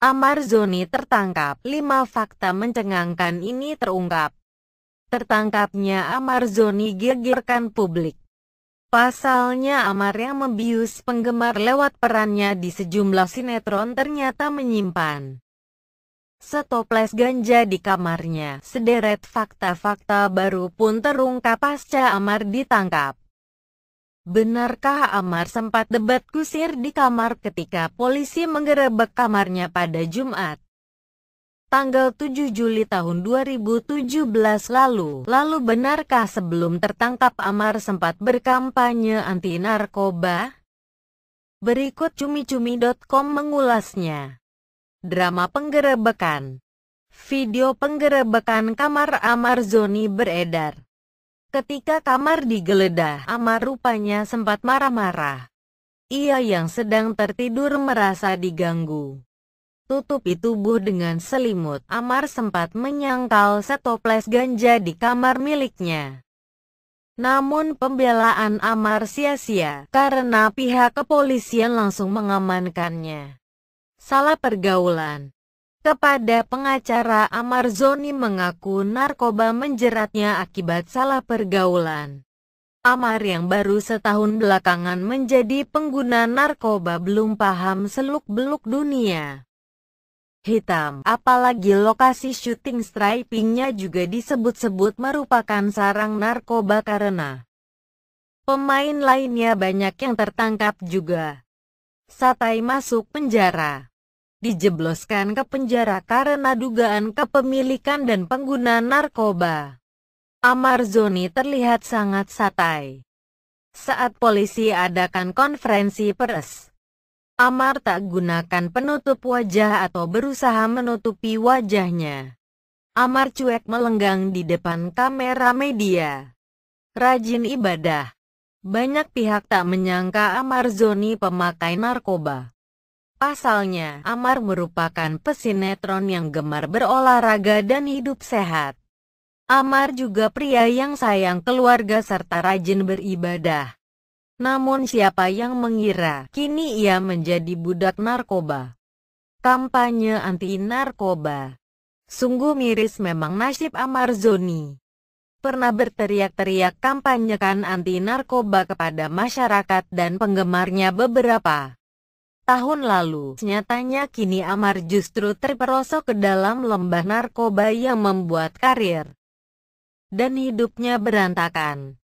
Amar Zoni tertangkap. Lima fakta mencengangkan ini terungkap. Tertangkapnya Amar Zoni gegerkan publik. Pasalnya Amar yang membius penggemar lewat perannya di sejumlah sinetron ternyata menyimpan setoples ganja di kamarnya. Sederet fakta-fakta baru pun terungkap pasca Amar ditangkap. Benarkah Amar sempat debat kusir di kamar ketika polisi menggerebek kamarnya pada Jumat? Tanggal 7 Juli tahun 2017 lalu, lalu benarkah sebelum tertangkap Amar sempat berkampanye anti-narkoba? Berikut cumi-cumi.com mengulasnya. Drama penggerebekan Video penggerebekan kamar Amar Zoni beredar. Ketika kamar digeledah, Amar rupanya sempat marah-marah. Ia yang sedang tertidur merasa diganggu. Tutupi tubuh dengan selimut. Amar sempat menyangkal setoples ganja di kamar miliknya. Namun pembelaan Amar sia-sia karena pihak kepolisian langsung mengamankannya. Salah pergaulan kepada pengacara Amar Zoni mengaku narkoba menjeratnya akibat salah pergaulan. Amar yang baru setahun belakangan menjadi pengguna narkoba belum paham seluk-beluk dunia hitam. Apalagi lokasi syuting stripingnya juga disebut-sebut merupakan sarang narkoba karena pemain lainnya banyak yang tertangkap juga. Satai masuk penjara dijebloskan ke penjara karena dugaan kepemilikan dan pengguna narkoba. Amar Zoni terlihat sangat satai. Saat polisi adakan konferensi pers, Amar tak gunakan penutup wajah atau berusaha menutupi wajahnya. Amar cuek melenggang di depan kamera media. Rajin ibadah. Banyak pihak tak menyangka Amar Zoni pemakai narkoba. Pasalnya, Amar merupakan pesinetron yang gemar berolahraga dan hidup sehat. Amar juga pria yang sayang keluarga serta rajin beribadah. Namun siapa yang mengira, kini ia menjadi budak narkoba. Kampanye anti-narkoba Sungguh miris memang nasib Amar Zoni. Pernah berteriak-teriak kampanyekan anti-narkoba kepada masyarakat dan penggemarnya beberapa tahun lalu. Nyatanya kini Amar justru terperosok ke dalam lembah narkoba yang membuat karir dan hidupnya berantakan.